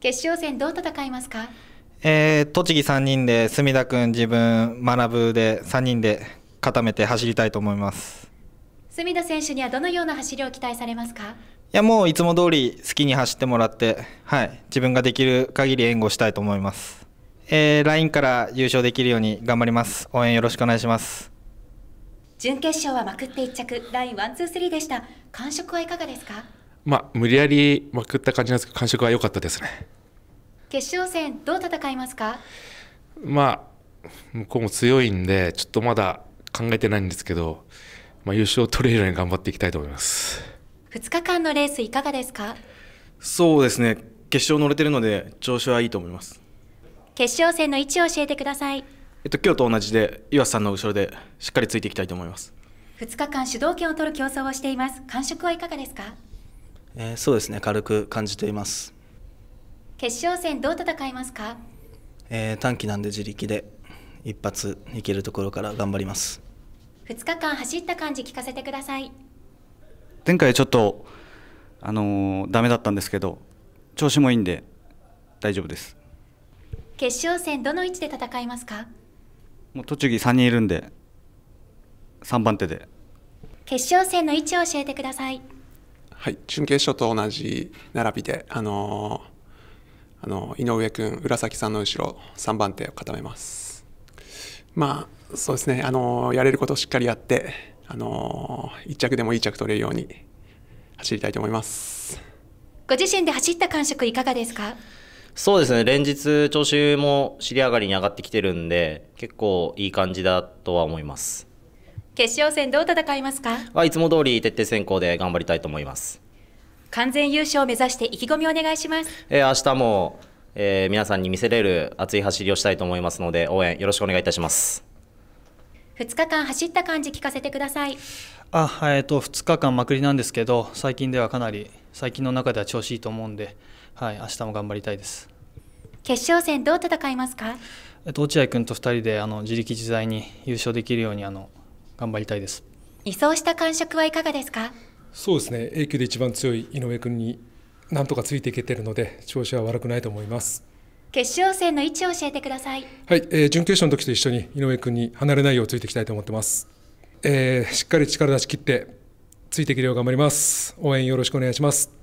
決勝戦どう戦いますかえー、栃木3人で墨田君自分学ぶで3人で固めて走りたいと思います墨田選手にはどのような走りを期待されますかいやもういつも通り好きに走ってもらってはい自分ができる限り援護したいと思いますえー、ラインから優勝できるように頑張ります応援よろしくお願いします準決勝はまくって1着ラインワンツースリーでした感触はいかがですかまあ、無理やりまくった感じなんですけど、感触は良かったですね。決勝戦、どう戦いますか。まあ、向こうも強いんで、ちょっとまだ考えてないんですけど。まあ、優勝取れるように頑張っていきたいと思います。2日間のレース、いかがですか。そうですね。決勝乗れてるので、調子はいいと思います。決勝戦の位置を教えてください。えっと、今日と同じで、岩瀬さんの後ろで、しっかりついていきたいと思います。2日間主導権を取る競争をしています。感触はいかがですか。えー、そうですね軽く感じています決勝戦どう戦いますか、えー、短期なんで自力で一発いけるところから頑張ります2日間走った感じ聞かせてください前回ちょっとあのー、ダメだったんですけど調子もいいんで大丈夫です決勝戦どの位置で戦いますかもう栃木3人いるんで3番手で決勝戦の位置を教えてくださいはい、準決勝と同じ並びで、あのー、あの井上君、浦崎さんの後ろ3番手を固めます。まあそうですね、あのー、やれることをしっかりやって、あのー、1着でもいい着取れるように走りたいと思います。ご自身で走った感触いかがですかそうですね連日調子も尻上がりに上がってきてるんで結構いい感じだとは思います決勝戦どう戦いますかはいつも通り徹底選考で頑張りたいと思います完全優勝を目指して意気込みお願いします、えー、明日も、えー、皆さんに見せれる熱い走りをしたいと思いますので応援よろしくお願いいたします2日間走った感じ聞かせてくださいあ、えーと、2日間まくりなんですけど最近ではかなり最近の中では調子いいと思うんで、はい、明日も頑張りたいです決勝戦どう戦いますか、えーと、と落合君と2人であの自力自在に優勝できるようにあの頑張りたいです移送した感触はいかがですかそうですね A 級で一番強い井上君になんとかついていけてるので調子は悪くないと思います決勝戦の位置を教えてくださいはい、えー、準決勝の時と一緒に井上君に離れないようついていきたいと思ってます、えー、しっかり力出し切ってついていけるよう頑張ります応援よろしくお願いします